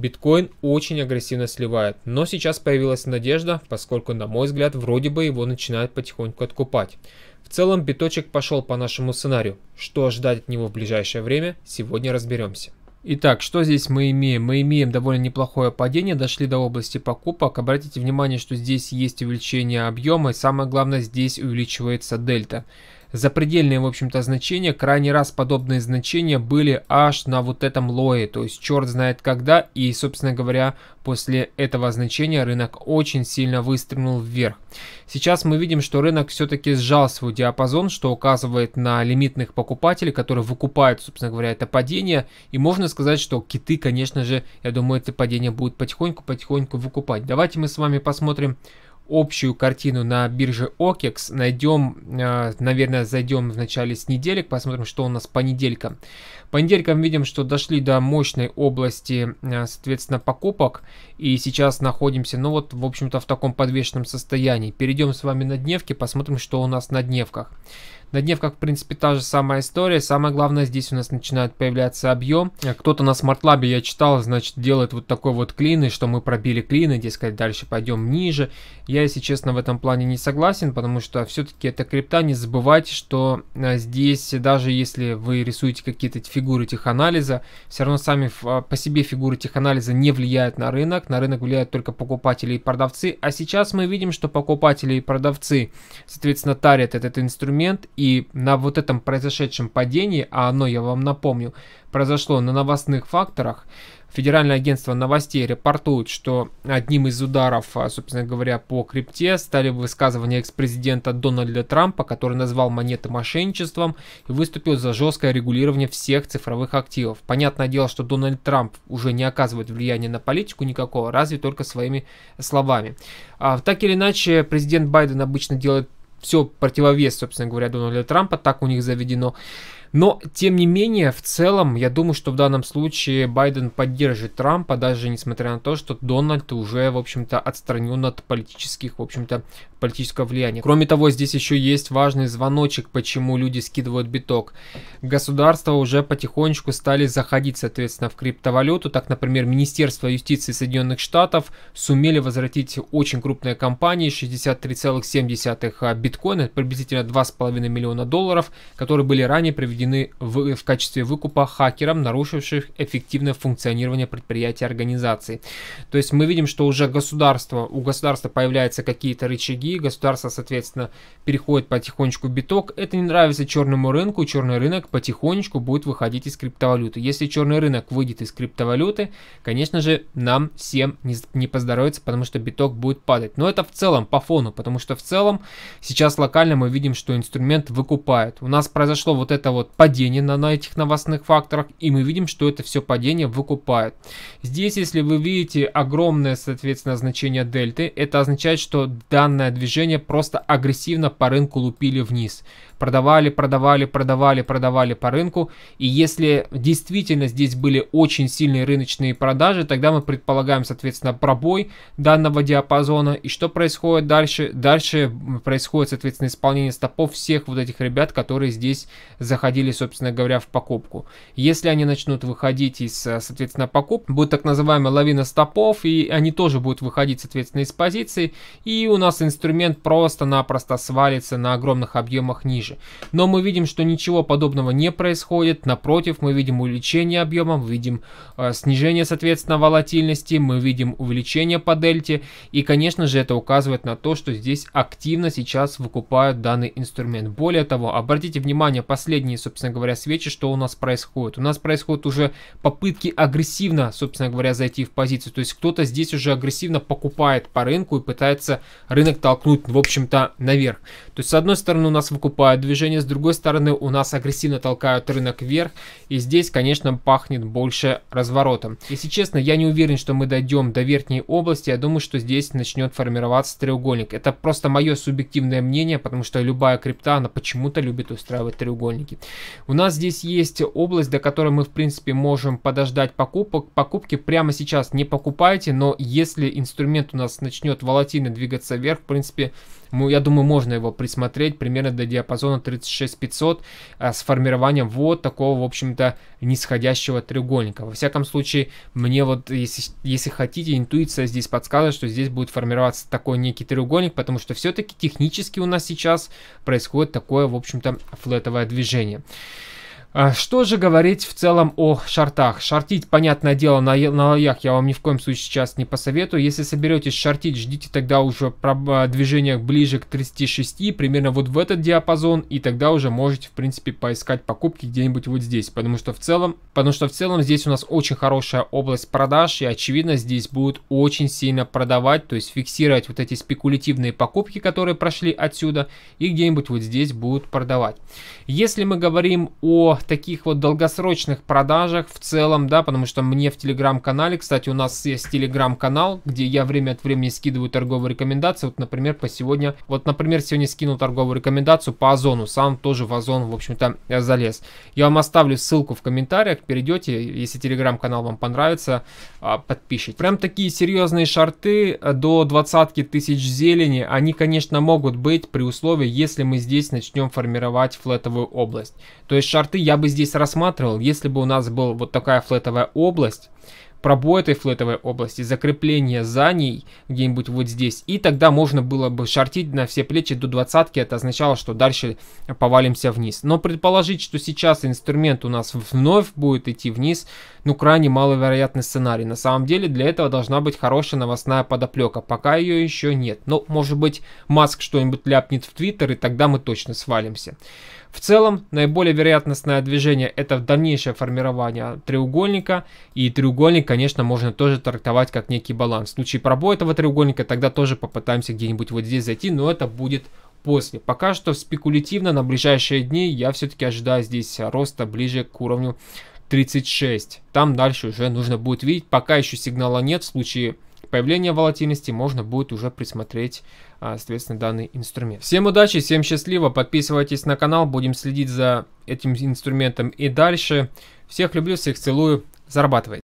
Биткоин очень агрессивно сливает, но сейчас появилась надежда, поскольку, на мой взгляд, вроде бы его начинают потихоньку откупать. В целом, биточек пошел по нашему сценарию. Что ждать от него в ближайшее время, сегодня разберемся. Итак, что здесь мы имеем? Мы имеем довольно неплохое падение, дошли до области покупок. Обратите внимание, что здесь есть увеличение объема, и самое главное, здесь увеличивается дельта запредельные, в общем-то, значения. Крайний раз подобные значения были аж на вот этом лое, то есть черт знает когда. И, собственно говоря, после этого значения рынок очень сильно выстрелил вверх. Сейчас мы видим, что рынок все-таки сжал свой диапазон, что указывает на лимитных покупателей, которые выкупают, собственно говоря, это падение. И можно сказать, что киты, конечно же, я думаю, это падение будут потихоньку-потихоньку выкупать. Давайте мы с вами посмотрим общую картину на бирже OKEX. Найдем, а, наверное, зайдем в начале с неделек, посмотрим, что у нас по по Понедельником видим, что дошли до мощной области, а, соответственно, покупок. И сейчас находимся, ну вот, в общем-то, в таком подвешенном состоянии. Перейдем с вами на дневки, посмотрим, что у нас на дневках. До дневках, в принципе, та же самая история. Самое главное, здесь у нас начинает появляться объем. Э, кто-то на SmartLab, я читал, значит, делает вот такой вот клин, и что мы пробили клины и, дескать, дальше пойдем ниже. Я, если честно, в этом плане не согласен, потому что все-таки это крипта. Не забывайте, что э, здесь, даже если вы рисуете какие-то фигуры теханализа, все равно сами э, по себе фигуры теханализа не влияют на рынок. На рынок влияют только покупатели и продавцы. А сейчас мы видим, что покупатели и продавцы, соответственно, тарят этот инструмент, и на вот этом произошедшем падении, а оно, я вам напомню, произошло на новостных факторах, Федеральное агентство новостей репортует, что одним из ударов, а, собственно говоря, по крипте стали высказывания экс-президента Дональда Трампа, который назвал монеты мошенничеством и выступил за жесткое регулирование всех цифровых активов. Понятное дело, что Дональд Трамп уже не оказывает влияния на политику никакого, разве только своими словами. А, так или иначе, президент Байден обычно делает все противовес, собственно говоря, Дональда Трампа, так у них заведено. Но, тем не менее, в целом, я думаю, что в данном случае Байден поддержит Трампа, даже несмотря на то, что Дональд уже, в общем-то, отстранен от политических, в общем-то, политического влияния. Кроме того, здесь еще есть важный звоночек, почему люди скидывают биток. Государства уже потихонечку стали заходить, соответственно, в криптовалюту. Так, например, Министерство юстиции Соединенных Штатов сумели возвратить очень крупные компании 63,7 а биткоина, приблизительно 2,5 миллиона долларов, которые были ранее приведены учреждены в, в качестве выкупа хакерам, нарушивших эффективное функционирование предприятия организации. То есть мы видим, что уже государство, у государства появляются какие-то рычаги, государство, соответственно, переходит потихонечку в биток. Это не нравится черному рынку, черный рынок потихонечку будет выходить из криптовалюты. Если черный рынок выйдет из криптовалюты, конечно же, нам всем не, не поздоровится, потому что биток будет падать. Но это в целом по фону, потому что в целом сейчас локально мы видим, что инструмент выкупает. У нас произошло вот это вот падение на, на этих новостных факторах, и мы видим, что это все падение выкупает. Здесь, если вы видите огромное, соответственно, значение дельты, это означает, что данное движение просто агрессивно по рынку лупили вниз продавали, продавали, продавали, продавали по рынку. И если действительно здесь были очень сильные рыночные продажи, тогда мы предполагаем, соответственно, пробой данного диапазона. И что происходит дальше? Дальше происходит, соответственно, исполнение стопов всех вот этих ребят, которые здесь заходили, собственно говоря, в покупку. Если они начнут выходить из, соответственно, покупки, будет так называемая лавина стопов, и они тоже будут выходить, соответственно, из позиции. И у нас инструмент просто-напросто свалится на огромных объемах ниже позже. Но мы видим, что ничего подобного не происходит. Напротив, мы видим увеличение объема, мы видим э, снижение, соответственно, волатильности, мы видим увеличение по дельте. И, конечно же, это указывает на то, что здесь активно сейчас выкупают данный инструмент. Более того, обратите внимание, последние, собственно говоря, свечи, что у нас происходит. У нас происходят уже попытки агрессивно, собственно говоря, зайти в позицию. То есть кто-то здесь уже агрессивно покупает по рынку и пытается рынок толкнуть, в общем-то, наверх. То есть, с одной стороны, у нас выкупают движение. С другой стороны, у нас агрессивно толкают рынок вверх. И здесь, конечно, пахнет больше разворотом. Если честно, я не уверен, что мы дойдем до верхней области. Я думаю, что здесь начнет формироваться треугольник. Это просто мое субъективное мнение, потому что любая крипта, она почему-то любит устраивать треугольники. У нас здесь есть область, до которой мы, в принципе, можем подождать покупок. Покупки прямо сейчас не покупайте, но если инструмент у нас начнет волатильно двигаться вверх, в принципе, мы, я думаю, можно его присмотреть примерно до диапазона 36500 а, с формированием вот такого, в общем-то, нисходящего треугольника. Во всяком случае, мне вот, если, если хотите, интуиция здесь подсказывает, что здесь будет формироваться такой некий треугольник, потому что все-таки технически у нас сейчас происходит такое, в общем-то, флетовое движение. А что же говорить в целом о шартах? Шартить, понятное дело, на, на лоях я вам ни в коем случае сейчас не посоветую. Если соберетесь шартить, ждите тогда уже про э, движениях ближе к 36, примерно вот в этот диапазон, и тогда уже можете, в принципе, поискать покупки где-нибудь вот здесь, потому что в целом, потому что в целом здесь у нас очень хорошая область продаж, и очевидно, здесь будут очень сильно продавать, то есть фиксировать вот эти спекулятивные покупки, которые прошли отсюда, и где-нибудь вот здесь будут продавать. Если мы говорим о в таких вот долгосрочных продажах в целом, да, потому что мне в телеграм-канале, кстати, у нас есть телеграм-канал, где я время от времени скидываю торговые рекомендации, вот, например, по сегодня, вот, например, сегодня скинул торговую рекомендацию по Озону, сам тоже в Озон, в общем-то, залез. Я вам оставлю ссылку в комментариях, перейдете, если телеграм-канал вам понравится, а, подпишите. Прям такие серьезные шарты э, до двадцатки тысяч зелени, они, конечно, могут быть при условии, если мы здесь начнем формировать флетовую область. То есть шарты я я бы здесь рассматривал, если бы у нас была вот такая флетовая область, пробой этой флетовой области, закрепление за ней где-нибудь вот здесь. И тогда можно было бы шортить на все плечи до двадцатки. Это означало, что дальше повалимся вниз. Но предположить, что сейчас инструмент у нас вновь будет идти вниз, ну крайне маловероятный сценарий. На самом деле для этого должна быть хорошая новостная подоплека. Пока ее еще нет. Но ну, может быть Маск что-нибудь ляпнет в Твиттер и тогда мы точно свалимся. В целом, наиболее вероятностное движение – это дальнейшее формирование треугольника, и треугольник, конечно, можно тоже трактовать как некий баланс. В случае пробоя этого треугольника, тогда тоже попытаемся где-нибудь вот здесь зайти, но это будет после. Пока что спекулятивно на ближайшие дни я все-таки ожидаю здесь роста ближе к уровню 36. Там дальше уже нужно будет видеть, пока еще сигнала нет, в случае появления волатильности можно будет уже присмотреть, а, соответственно, данный инструмент. Всем удачи, всем счастливо, подписывайтесь на канал, будем следить за этим инструментом и дальше. Всех люблю, всех целую, зарабатывайте.